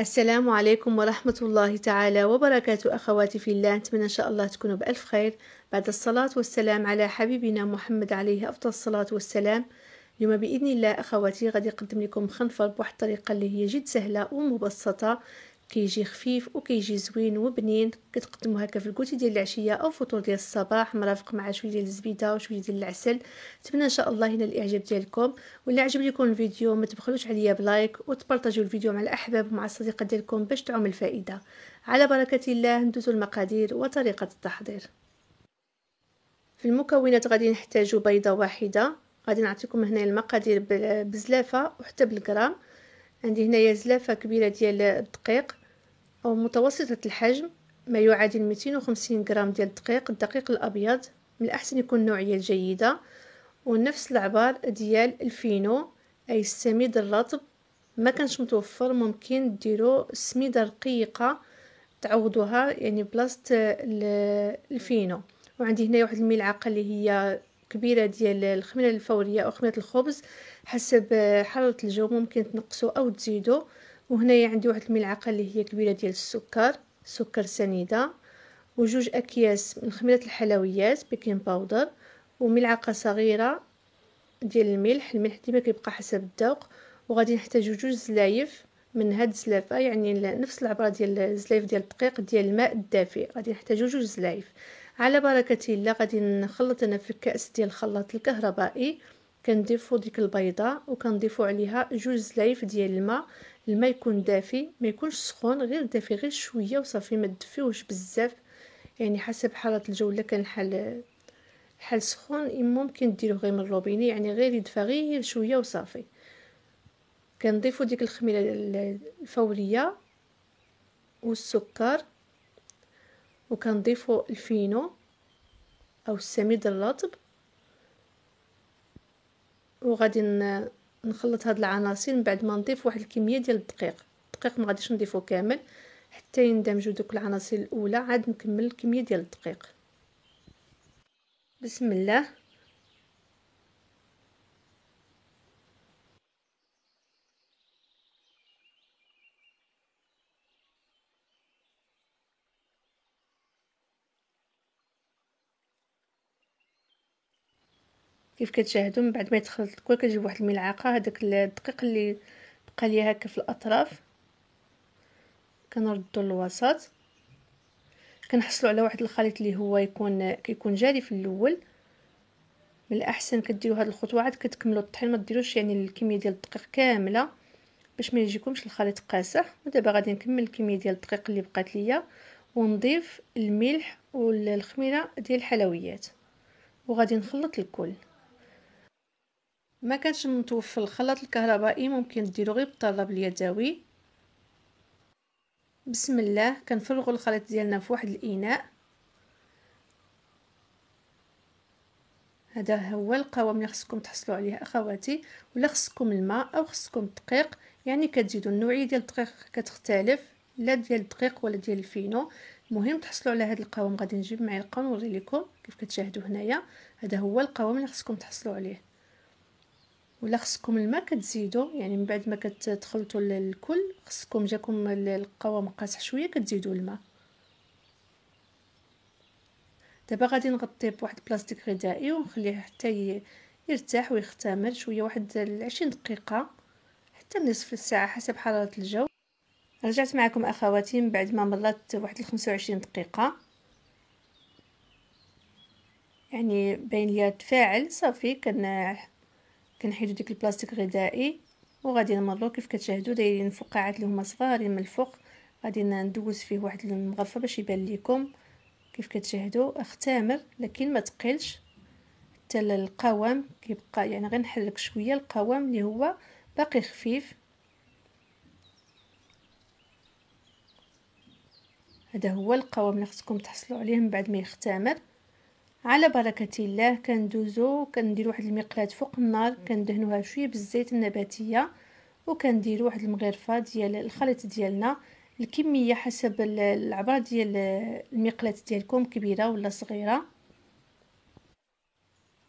السلام عليكم ورحمة الله تعالى وبركاته أخواتي في الله نتمنى إن شاء الله تكونوا بألف خير بعد الصلاة والسلام على حبيبنا محمد عليه أفضل الصلاة والسلام اليوم بإذن الله أخواتي غادي نقدم لكم خنفر بواحد الطريقة اللي هي جد سهلة ومبسطة كيجي خفيف وكيجي زوين وبنين كتقدمو هكا في الكوتي ديال العشيه او فطور ديال الصباح مرافق مع شويه ديال الزبيده وشويه ديال العسل نتمنى ان شاء الله ينال الاعجاب ديالكم ولا عجب لكم الفيديو ما تبخلوش عليا بلايك وتبارطاجيو الفيديو مع الاحباب ومع الصديقات ديالكم باش تعم الفائده على بركه الله ندوزو المقادير وطريقه التحضير في المكونات غادي نحتاجو بيضه واحده غادي نعطيكم هنا المقادير بزلافه وحتى بالغرام عندي هنايا زلافه كبيره ديال الدقيق أو متوسطة الحجم ما يعادل 250 غرام ديال الدقيق الدقيق الأبيض من الأحسن يكون نوعية جيدة ونفس العبار ديال الفينو أي السميد الرطب ما كانش متوفر ممكن ديرو سميدة رقيقة تعوضوها يعني بلاصة الفينو وعندي هنا واحد الملعقة اللي هي كبيرة ديال الخميرة الفورية أو خميرة الخبز حسب حرارة الجو ممكن تنقصو أو تزيدو وهنايا عندي واحد الملعقه اللي هي كبيره ديال السكر سكر سنيده وجوج اكياس من خميره الحلويات بيكين باودر وملعقه صغيره ديال الملح الملح ديما كيبقى حسب الذوق وغادي نحتاجو جوج زلايف من هاد الزلافه يعني نفس العبره ديال الزلايف ديال الدقيق ديال الماء الدافئ غادي نحتاجو جوج زلايف على بركه الله غادي نخلط انا في كاس ديال الخلاط الكهربائي كنضيفو ديك البيضه وكنضيفو عليها جوج زلايف ديال الماء الماء يكون دافي ما يكونش سخون غير دافي غير شويه وصافي ما تدفيوش بزاف يعني حسب حاله الجو الا كان حال حال سخون ممكن ديروه غير من الروبيني يعني غير يدفى غير شويه وصافي كنضيفو ديك الخميره الفوريه والسكر وكنضيفوا الفينو او السميد الرطب وغادي نخلط هاد العناصر من بعد ما نضيف واحد الكميه ديال الدقيق الدقيق ما غاديش نضيفو كامل حتى يندمجوا دوك العناصر الاولى عاد نكمل الكميه ديال الدقيق بسم الله كيف كتشاهدوا من بعد ما يتخلط الكل كنجيب واحد الملعقه هذاك الدقيق اللي بقى ليا هكا في الاطراف كنردو للوسط كنحصلوا على واحد الخليط اللي هو يكون كيكون جاري في الاول من الاحسن كديروا هاد الخطوه عاد كتكملوا الطحين ما ديروش يعني الكميه ديال الدقيق كامله باش ما يجيكمش الخليط قاسح ودابا غادي نكمل الكميه ديال الدقيق اللي بقات ليا ونضيف الملح والخميره ديال الحلويات وغادي نخلط الكل ما كانش متوفر الخلاط الكهربائي ممكن ديرو غير بالطلب اليدوي بسم الله كنفرغوا الخليط ديالنا في واحد الاناء هذا هو القوام اللي خصكم تحصلوا عليه اخواتي ولا خصكم الماء او خصكم الدقيق يعني كتزيدوا النوعيه ديال الدقيق كتختلف لا ديال الدقيق ولا ديال الفينو المهم تحصلوا على هذا القوام غادي نجيب معي القوام ونوري لكم كيف كتشاهدوا هنايا هذا هو القوام اللي خصكم تحصلوا عليه ولا خصكم الماء كتزيدو يعني من بعد ما كتخلطوا الكل خصكم جاكم القوام قاصح شويه كتزيدوا الماء دابا غادي نغطيه بواحد البلاستيك غذائي ونخليه حتى يرتاح ويختمر شويه واحد 20 دقيقه حتى نصف الساعه حسب حراره الجو رجعت معكم اخواتي من بعد ما مضات واحد 25 دقيقه يعني باين ليا تفاعل صافي كان كنحيدو ديك البلاستيك غذائي وغادي نمرو كيف كتشاهدو دايرين فقاعات اللي هما صغارين من الفوق غادي ندوز فيه واحد المغرفه باش يبان لكم كيف كتشاهدو اختامر لكن ما تقلش حتى القوام كيبقى يعني غير نحرك شويه القوام اللي هو باقي خفيف هذا هو القوام اللي خصكم تحصلوا عليه من بعد ما يختامر على بركه الله كندوزو كندير واحد المقلاه فوق النار كندهنوها شويه بالزيت النباتيه وكندير واحد المغرفه ديال الخليط ديالنا الكميه حسب العبره ديال المقلاه ديالكم كبيره ولا صغيره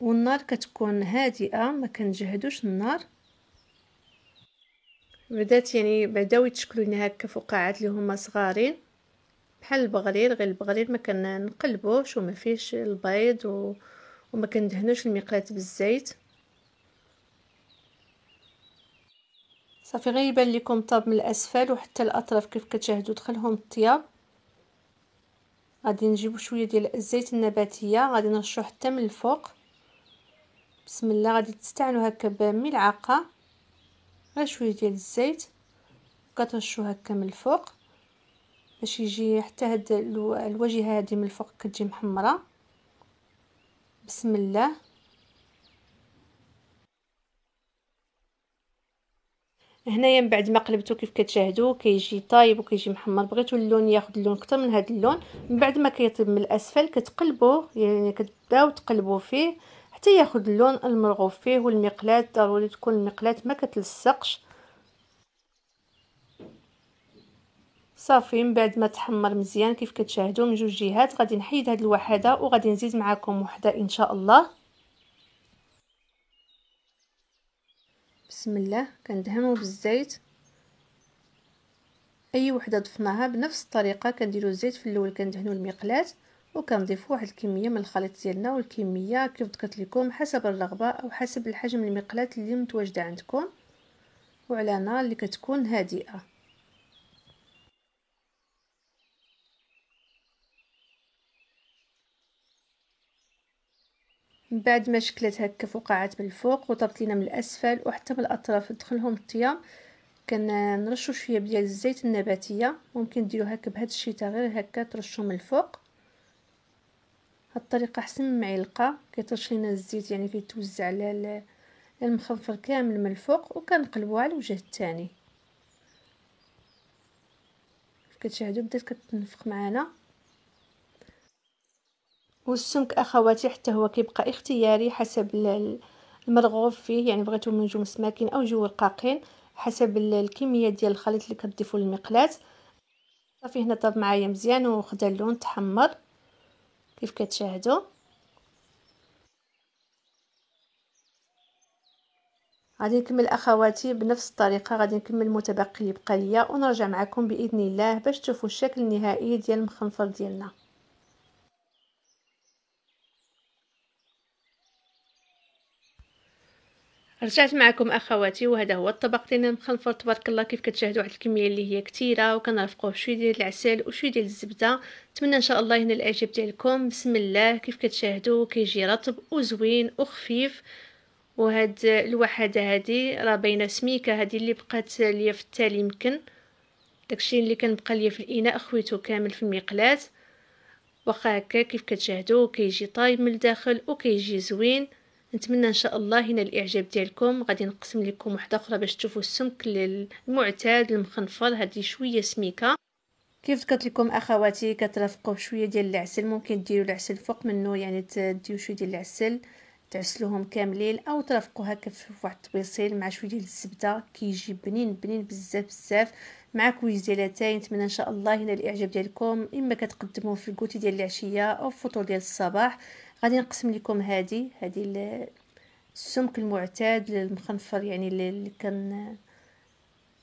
والنار كتكون هادئه ما كنجهدوش النار بدات يعني بداو يتشكلوا لنا هكا فقاعات اللي هما صغارين بحال البغرير غير البغرير ما كنقلبوش وما فيهش البيض و... وما كندهنوش المقلاة بالزيت صافي غيبان لكم طاب من الاسفل وحتى الاطراف كيف كتشاهدوا دخلهم الطياب غادي نجيبو شويه ديال الزيت النباتيه غادي نرشو حتى من الفوق بسم الله غادي تستعنوا هكا بملعقه غير شويه ديال الزيت كترشوا هكا من الفوق باش يجي حتى هاد الواجهه هادي من الفوق كتجي محمره بسم الله هنايا من بعد ما قلبته كيف كتشاهدوا كيجي طايب وكيجي محمر بغيتو اللون ياخذ اللون اكثر من هذا اللون من بعد ما كيطيب من الاسفل كتقلبوه يعني كتبداو تقلبوا فيه حتى ياخذ اللون المرغوب فيه والمقلاه ضروري تكون المقلاه ما كتلصقش صافي من بعد ما تحمر مزيان كيف كتشاهدوا من جوج جهات غادي نحيد هاد الوحده وغادي نزيد معكم وحده ان شاء الله بسم الله كندهنوا بالزيت اي وحده ضفناها بنفس الطريقه كنديروا الزيت في الاول كندهنوا المقلاه وكنضيفوا واحد الكميه من الخليط ديالنا والكميه كيف ذكرت لكم حسب الرغبه او حسب الحجم المقلاه اللي متواجده عندكم وعلى نار اللي كتكون هادئه من بعد ما شكلت هكا فقاعات من الفوق وطابت لينا من الاسفل وحتى من الاطراف دخلهم الطياب كنرشو شويه ديال الزيت النباتيه ممكن ديرو هكا بهاد الشيتا غير هكا ترشو من الفوق هاد الطريقه احسن من معلقه كيترش لينا الزيت يعني كيتوزع على المخنفر كامل من الفوق وكنقلبوا على الوجه الثاني كتشاهدوا بدات كتنفخ معانا والسمك اخواتي حتى هو كيبقى اختياري حسب المرغوب فيه يعني بغيتو من جو مسماكين او جو رقاقين حسب الكميه ديال الخليط اللي كتضيفوا للمقلاة صافي هنا طاب معايا مزيان وخدا اللون تحمر كيف كتشاهدوا غادي نكمل اخواتي بنفس الطريقه غادي نكمل المتبقي اللي بقى ليا ونرجع معكم باذن الله باش تشوفوا الشكل النهائي ديال المخنفر ديالنا رجعت معكم اخواتي وهذا هو الطبق ديالنا المخنفر تبارك الله كيف كتشاهدوا واحد الكميه اللي هي كثيره وكنرافقوه بشويه ديال العسل وشويه ديال الزبده نتمنى ان شاء الله ينال الاعجاب ديالكم بسم الله كيف كتشاهدوا كيجي رطب وزوين وخفيف وهاد الوحده هادي راه باينه سميكه هادي اللي بقات ليا في التالي يمكن داكشي اللي كان بقى ليا في الاناء خويته كامل في المقلاه واخا هكا كيف كتشاهدوا كيجي طايب من الداخل وكيجي زوين نتمنى ان شاء الله هنا الاعجاب ديالكم غادي نقسم لكم وحده اخرى باش تشوفوا السمك المعتاد المخنفض هذه شويه سميكه كيف ذكرت لكم اخواتي كترافقوا شويه ديال العسل ممكن ديروا العسل فوق منه يعني تديو شويه ديال العسل تعسلوهم كاملين او ترافقوا هكا في واحد الطبيصيل مع شويه ديال الزبده كيجي بنين بنين بزاف بزاف مع كويس ديال اتاي نتمنى ان شاء الله هنا الاعجاب ديالكم اما كتقدموه في الكوتي ديال العشيه او الفطور ديال الصباح غادي نقسم لكم هذه هذه السمك المعتاد للمخنفر يعني اللي كان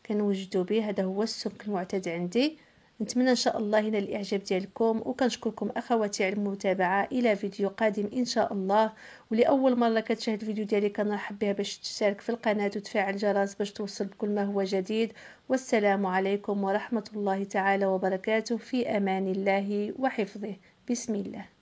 كنوجدوا به هذا هو السمك المعتاد عندي نتمنى ان شاء الله ينال الاعجاب ديالكم وكنشكركم اخواتي على المتابعه الى فيديو قادم ان شاء الله ولاول مره كتشاهد الفيديو ديالي كنرحب بها باش تشترك في القناه وتفعل الجرس باش توصل بكل ما هو جديد والسلام عليكم ورحمه الله تعالى وبركاته في امان الله وحفظه بسم الله